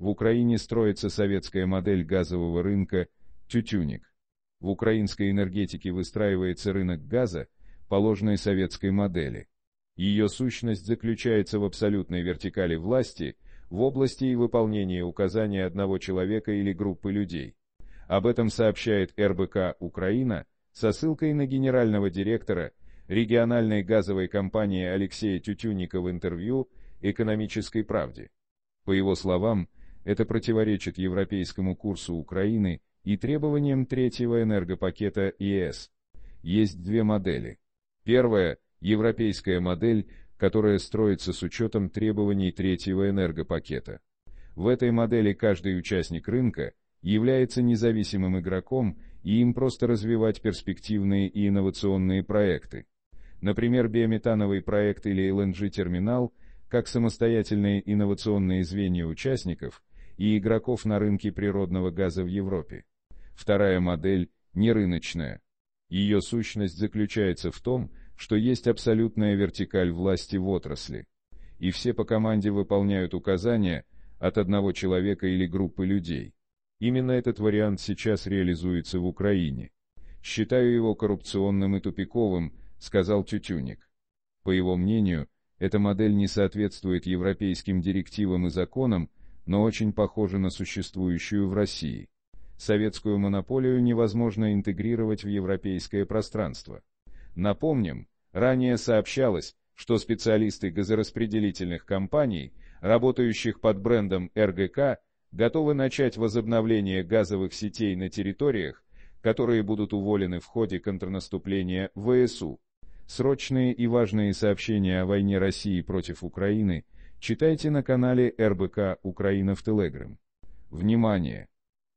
В Украине строится советская модель газового рынка «Тютюник». В украинской энергетике выстраивается рынок газа, положенной советской модели. Ее сущность заключается в абсолютной вертикали власти, в области и выполнении указания одного человека или группы людей. Об этом сообщает РБК «Украина» со ссылкой на генерального директора региональной газовой компании Алексея Тютюника в интервью «Экономической правде». По его словам, это противоречит европейскому курсу Украины и требованиям третьего энергопакета ЕС. Есть две модели. Первая – европейская модель, которая строится с учетом требований третьего энергопакета. В этой модели каждый участник рынка является независимым игроком и им просто развивать перспективные и инновационные проекты. Например, биометановый проект или LNG-терминал, как самостоятельные инновационные звенья участников – и игроков на рынке природного газа в Европе. Вторая модель – нерыночная. Ее сущность заключается в том, что есть абсолютная вертикаль власти в отрасли. И все по команде выполняют указания от одного человека или группы людей. Именно этот вариант сейчас реализуется в Украине. «Считаю его коррупционным и тупиковым», — сказал Тютюник. По его мнению, эта модель не соответствует европейским директивам и законам, но очень похожа на существующую в России. Советскую монополию невозможно интегрировать в европейское пространство. Напомним, ранее сообщалось, что специалисты газораспределительных компаний, работающих под брендом РГК, готовы начать возобновление газовых сетей на территориях, которые будут уволены в ходе контрнаступления ВСУ. Срочные и важные сообщения о войне России против Украины – Читайте на канале РБК «Украина в Телеграм». Внимание!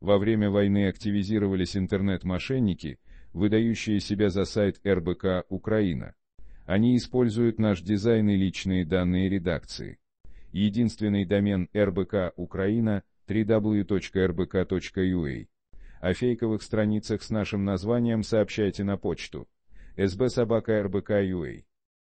Во время войны активизировались интернет-мошенники, выдающие себя за сайт РБК «Украина». Они используют наш дизайн и личные данные редакции. Единственный домен РБК «Украина» www.rbk.ua. О фейковых страницах с нашим названием сообщайте на почту sbsobaka.rbk.ua.